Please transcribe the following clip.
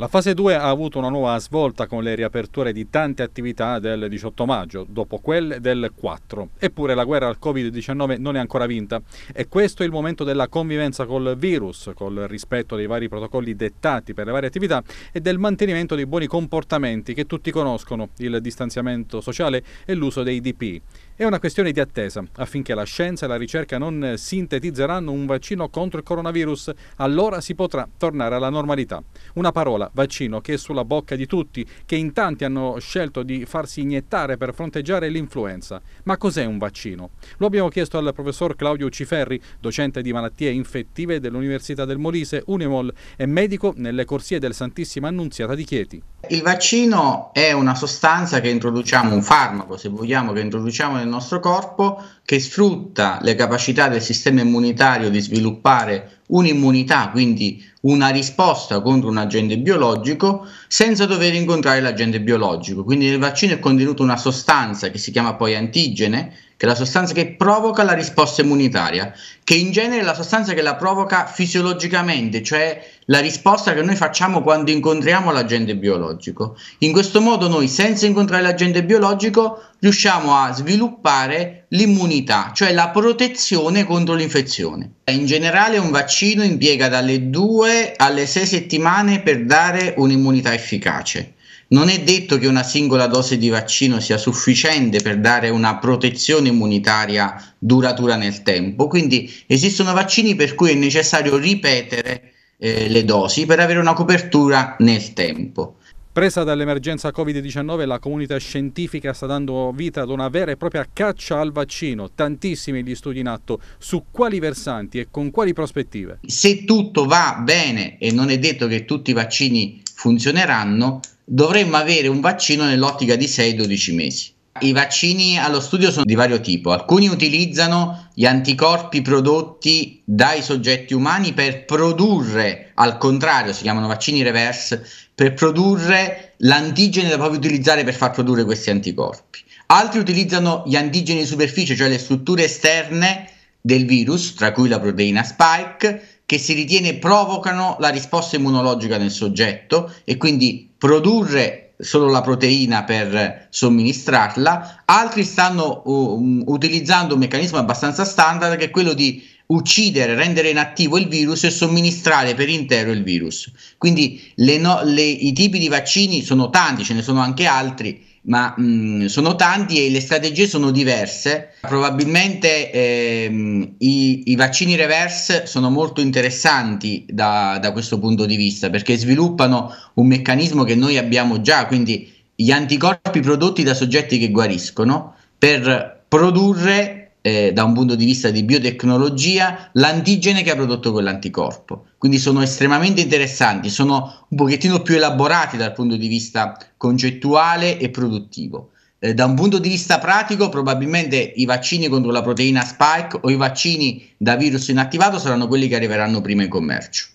La fase 2 ha avuto una nuova svolta con le riaperture di tante attività del 18 maggio, dopo quelle del 4. Eppure la guerra al Covid-19 non è ancora vinta e questo è il momento della convivenza col virus, col rispetto dei vari protocolli dettati per le varie attività e del mantenimento dei buoni comportamenti che tutti conoscono, il distanziamento sociale e l'uso dei DP. È una questione di attesa affinché la scienza e la ricerca non sintetizzeranno un vaccino contro il coronavirus, allora si potrà tornare alla normalità. Una parola vaccino che è sulla bocca di tutti, che in tanti hanno scelto di farsi iniettare per fronteggiare l'influenza. Ma cos'è un vaccino? Lo abbiamo chiesto al professor Claudio Ciferri, docente di malattie infettive dell'Università del Molise, Unemol, e medico nelle corsie del Santissima Annunziata di Chieti. Il vaccino è una sostanza che introduciamo, un farmaco se vogliamo, che introduciamo nel nostro corpo che sfrutta le capacità del sistema immunitario di sviluppare un'immunità, quindi una risposta contro un agente biologico senza dover incontrare l'agente biologico. Quindi nel vaccino è contenuta una sostanza che si chiama poi antigene, che è la sostanza che provoca la risposta immunitaria, che in genere è la sostanza che la provoca fisiologicamente, cioè la risposta che noi facciamo quando incontriamo l'agente biologico. In questo modo noi senza incontrare l'agente biologico riusciamo a sviluppare l'immunità, cioè la protezione contro l'infezione. In generale un vaccino impiega dalle 2 2 alle 6 settimane per dare un'immunità efficace. Non è detto che una singola dose di vaccino sia sufficiente per dare una protezione immunitaria duratura nel tempo, quindi esistono vaccini per cui è necessario ripetere eh, le dosi per avere una copertura nel tempo. Presa dall'emergenza Covid-19, la comunità scientifica sta dando vita ad una vera e propria caccia al vaccino. Tantissimi gli studi in atto. Su quali versanti e con quali prospettive? Se tutto va bene, e non è detto che tutti i vaccini funzioneranno, dovremmo avere un vaccino nell'ottica di 6-12 mesi. I vaccini allo studio sono di vario tipo. Alcuni utilizzano gli anticorpi prodotti dai soggetti umani per produrre, al contrario, si chiamano vaccini reverse, per produrre l'antigene da proprio utilizzare per far produrre questi anticorpi. Altri utilizzano gli antigeni di superficie, cioè le strutture esterne del virus, tra cui la proteina spike, che si ritiene provocano la risposta immunologica nel soggetto e quindi produrre solo la proteina per somministrarla, altri stanno um, utilizzando un meccanismo abbastanza standard che è quello di uccidere, rendere inattivo il virus e somministrare per intero il virus. Quindi le no, le, i tipi di vaccini sono tanti, ce ne sono anche altri ma mh, mm, sono tanti e le strategie sono diverse. Probabilmente ehm, i, i, vaccini reverse sono molto interessanti da, da, questo punto di vista perché sviluppano un meccanismo che noi abbiamo già, quindi gli anticorpi prodotti da soggetti che guariscono per produrre eh, da un punto di vista di biotecnologia l'antigene che ha prodotto quell'anticorpo. Quindi sono estremamente interessanti, sono un pochettino più elaborati dal punto di vista concettuale e produttivo. Eh, da un punto di vista pratico, probabilmente i vaccini contro la proteina spike o i vaccini da virus inattivato saranno quelli che arriveranno prima in commercio.